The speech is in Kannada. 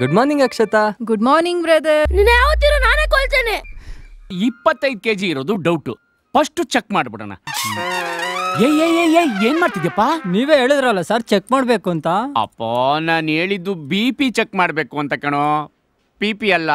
good morning Akshata good morning brother ಯಾವತ್ತಿರೋ ನಾನೇ ಕೊಲ್ತೇನೆ ಇಪ್ಪತ್ತೈದು ಕೆ ಜಿ ಇರೋದು ಡೌಟ್ ಫಸ್ಟ್ ಚೆಕ್ ಮಾಡ್ಬಿಡೋಣ ಏ ಏ ಏ ಏ ಏನ್ ಮಾಡ್ತಿದ್ಯಪ್ಪ ನೀವೇ ಹೇಳಿದ್ರಲ್ಲ ಸರ್ ಚೆಕ್ ಮಾಡಬೇಕು ಅಂತ ಅಪ್ಪ ನಾನು ಹೇಳಿದ್ದು ಬಿ ಪಿ ಚೆಕ್ ಮಾಡಬೇಕು ಅಂತ ಕಣೋ ಪಿ ಪಿ ಅಲ್ಲ